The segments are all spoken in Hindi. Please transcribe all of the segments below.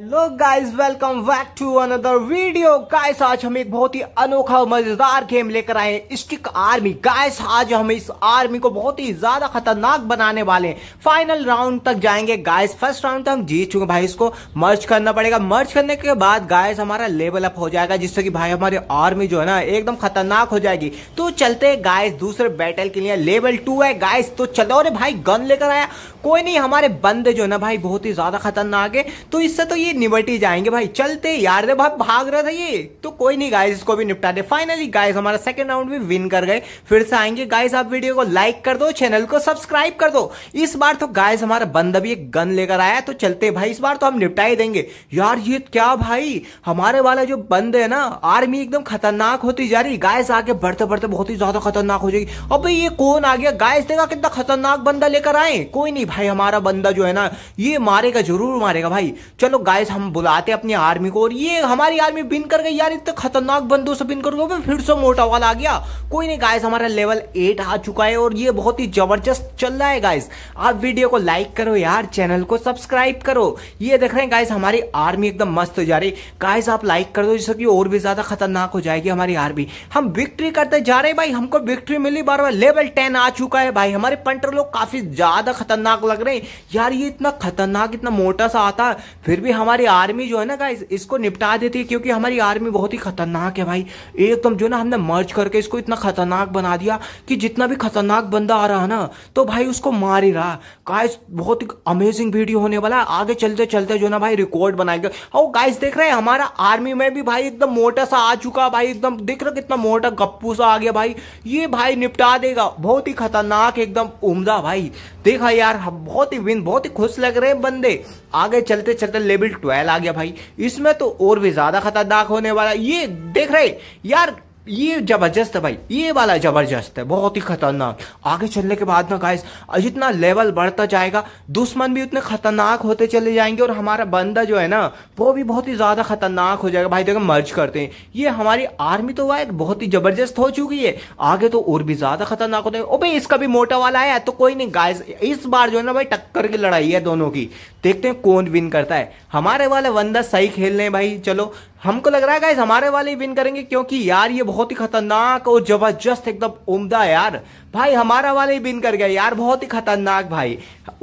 hello guys welcome back to another video guys आज हम एक बहुत ही अनोखा और मजेदार गेम लेकर आए स्टिक आर्मी गाइस आज हम इस आर्मी को बहुत ही ज्यादा खतरनाक बनाने वाले हैं फाइनल राउंड तक जाएंगे गाइस फर्स्ट राउंड तक हम जीत चुके भाई इसको मर्ज करना पड़ेगा मर्ज करने के बाद गाइस हमारा लेवल अप हो जाएगा जिससे कि भाई हमारी आर्मी जो है ना एकदम खतरनाक हो जाएगी तो चलते गाइस दूसरे बैटल के लिए लेवल टू है गाइस तो चलो अरे भाई गन लेकर आया कोई नहीं हमारे बंद जो ना भाई बहुत ही ज्यादा खतरनाक है तो इससे तो ये निबट ही जाएंगे भाई चलते यार दे भाई भाग रहे थे ये तो कोई नहीं गाइस इसको भी निपटा दे फाइनली गाइस हमारा सेकंड राउंड भी विन कर गए फिर से आएंगे गाइस आप वीडियो को लाइक कर दो चैनल को सब्सक्राइब कर दो इस बार तो गाइस हमारा बंद भी एक गन लेकर आया तो चलते भाई इस बार तो हम निपटा ही देंगे यार ये क्या भाई हमारे वाला जो बंद है ना आर्मी एकदम खतरनाक होती जा रही गायस आगे बढ़ते बढ़ते बहुत ही ज्यादा खतरनाक हो जाएगी अब ये कौन आ गया गायस देगा कितना खतरनाक बंदा लेकर आए कोई नहीं भाई हमारा बंदा जो है ना ये मारेगा जरूर मारेगा भाई चलो गाइस हम बुलाते अपनी आर्मी को और ये हमारी आर्मी बिन कर गई यार इतने खतरनाक बंदों से बिन कर गए फिर से मोटा वाला आ गया कोई नहीं गाइस हमारा लेवल एट आ चुका है और ये बहुत ही जबरदस्त चल रहा है गाइस आप वीडियो को लाइक करो यार चैनल को सब्सक्राइब करो ये देख रहे हैं गाइस हमारी आर्मी एकदम मस्त हो जा रही गाइस आप लाइक कर दो जिससे कि और भी ज्यादा खतरनाक हो जाएगी हमारी आर्मी हम विक्ट्री करते जा रहे हैं भाई हमको विक्ट्री मिली बार बार लेवल टेन आ चुका है भाई हमारे पंटर लोग काफी ज्यादा खतरनाक खतरनाक लग रहे हैं यार ये इतना खतरनाक इतना मोटा सा आता है फिर भी हमारी आर्मी जो है ना गाइस इसको निपटा देती है क्योंकि हमारी आर्मी बहुत ही खतरनाक है भाई एकदम जो ना हमने मर्ज करके इसको इतना खतरनाक बना दिया कि जितना भी खतरनाक बंदा आ रहा है ना तो भाई उसको मार ही रहा गाइस बहुत ही अमेजिंग वीडियो होने वाला है आगे चलते चलते जो ना भाई रिकॉर्ड बनाएंगे और गाइस देख रहे हैं हमारा आर्मी में भी भाई एकदम मोटा सा आ चुका भाई एकदम देख रहे कितना मोटा गप्पू सा आ गया भाई ये भाई निपटा देगा बहुत ही खतरनाक एकदम उमदा भाई देखा यार बहुत ही विन बहुत ही खुश लग रहे हैं बंदे आगे चलते चलते लेवल ट्वेल्व आ गया भाई इसमें तो और भी ज्यादा खतरनाक होने वाला ये देख रहे यार ये जबरदस्त है भाई ये वाला जबरदस्त है बहुत ही खतरनाक आगे चलने के बाद ना गाइस जितना लेवल बढ़ता जाएगा दुश्मन भी उतने खतरनाक होते चले जाएंगे और हमारा बंदा जो है ना वो भी बहुत ही ज़्यादा खतरनाक हो जाएगा भाई देखो मर्ज करते हैं ये हमारी आर्मी तो वाइट बहुत ही जबरदस्त हो चुकी है आगे तो और भी ज़्यादा खतरनाक होते हैं भाई इसका भी मोटा वाला आया तो कोई नहीं गाइस इस बार जो है ना भाई टक्कर की लड़ाई है दोनों की देखते हैं कौन विन करता है हमारे वाला बंदा सही खेल रहे हैं भाई चलो हमको लग रहा है गाइस हमारे वाले विन करेंगे क्योंकि यार ये बहुत बहुत ही खतरनाक और जबरदस्त एकदम उमदा यार भाई हमारा वाले ही बिन कर गया यार बहुत ही खतरनाक भाई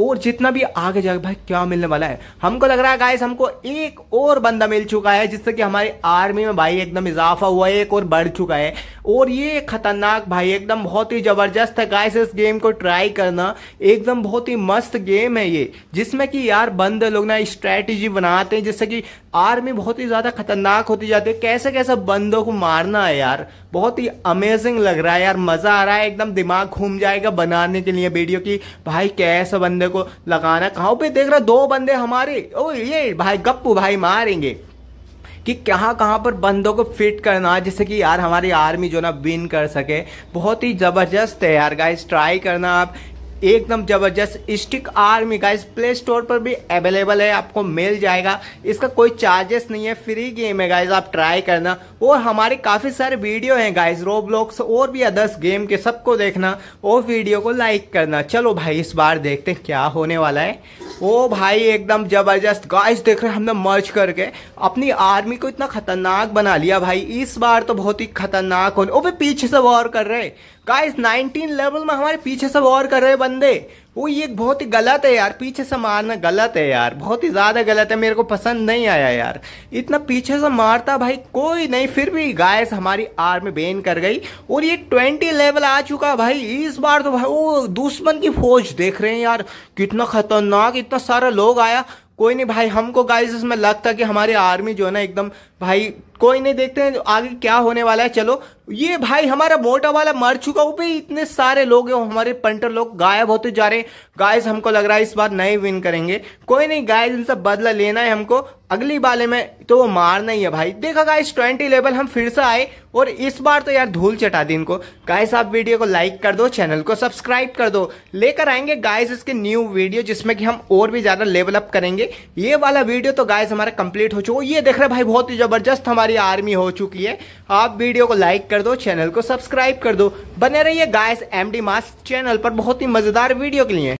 और जितना भी आगे जाएगा भाई क्या मिलने वाला है हमको लग रहा है गाइस हमको एक और बंदा मिल चुका है जिससे कि हमारी आर्मी में भाई एकदम इजाफा हुआ है एक और बढ़ चुका है और ये खतरनाक भाई एकदम बहुत ही जबरदस्त है गाइस इस गेम को ट्राई करना एकदम बहुत ही मस्त गेम है ये जिसमें कि यार बंद लोग ना स्ट्रैटेजी बनाते हैं जिससे कि आर्मी बहुत ही ज्यादा खतरनाक होती जाती है कैसे कैसे बंदों को मारना है यार यार बहुत ही अमेजिंग लग रहा है यार मज़ा आ रहा है एकदम दिमाग घूम जाएगा बनाने के लिए वीडियो की भाई कैसे बंदे को लगाना कहा पे देख रहा दो बंदे हमारे ओ ये भाई गप्पू भाई मारेंगे कि कहाँ कहाँ पर बंदों को फिट करना है जिससे कि यार हमारी आर्मी जो ना विन कर सके बहुत ही ज़बरदस्त है यार गाइस ट्राई करना आप एकदम ज़बरदस्त Stick Army guys Play Store पर भी अवेलेबल है आपको मिल जाएगा इसका कोई चार्जेस नहीं है फ्री गेम है गाइस आप ट्राई करना और हमारे काफ़ी सारे वीडियो हैं गाइस रोब्लॉक्स और भी अदर्स गेम के सबको देखना और वीडियो को लाइक करना चलो भाई इस बार देखते हैं क्या होने वाला है ओ भाई एकदम ज़बरदस्त गाइस देख रहे हैं हमने मर्ज करके अपनी आर्मी को इतना खतरनाक बना लिया भाई इस बार तो बहुत ही खतरनाक होने ओ भाई पीछे से वॉर कर रहे गाइस 19 लेवल में हमारे पीछे से और कर रहे बंदे वो ये बहुत ही गलत है यार पीछे से मारना गलत है यार बहुत ही ज़्यादा गलत है मेरे को पसंद नहीं आया यार इतना पीछे से मारता भाई कोई नहीं फिर भी गायस हमारी आर्मी बेन कर गई और ये 20 लेवल आ चुका भाई इस बार तो भाई वो दुश्मन की फौज देख रहे हैं यार कितना खतरनाक इतना सारा लोग आया कोई नहीं भाई हमको गाइस इसमें लगता कि हमारी आर्मी जो है ना एकदम भाई कोई नहीं देखते हैं आगे क्या होने वाला है चलो ये भाई हमारा मोटा वाला मर चुका वो भी इतने सारे लोग हैं हमारे पंटर लोग गायब होते जा रहे हैं गाइस हमको लग रहा है इस बार नहीं विन करेंगे कोई नहीं गाइस सब बदला लेना है हमको अगली बाले में तो वो मारना ही है भाई देखा गाइस ट्वेंटी लेवल हम फिर से आए और इस बार तो यार धूल चटा दी इनको गाइस आप वीडियो को लाइक कर दो चैनल को सब्सक्राइब कर दो लेकर आएंगे गाइस इसके न्यू वीडियो जिसमें कि हम और भी ज़्यादा लेवल अप करेंगे ये वाला वीडियो तो गाइस हमारा कंप्लीट हो चुका ये देख रहे भाई बहुत ही जबरदस्त हमारे हमारी आर्मी हो चुकी है आप वीडियो को लाइक कर दो चैनल को सब्सक्राइब कर दो बने रहिए गाइस एमडी मास चैनल पर बहुत ही मज़ेदार वीडियो के लिए